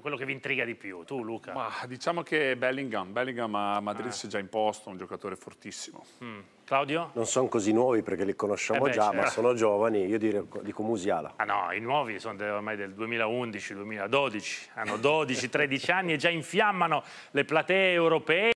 Quello che vi intriga di più, tu Luca? Ma diciamo che Bellingham, Bellingham a Madrid ah. si è già imposto, un giocatore fortissimo. Mm. Claudio? Non sono così nuovi perché li conosciamo eh beh, già, ma certo. sono giovani, io direi dico Musiala. Ah no, i nuovi sono ormai del 2011-2012, hanno 12-13 anni e già infiammano le platee europee.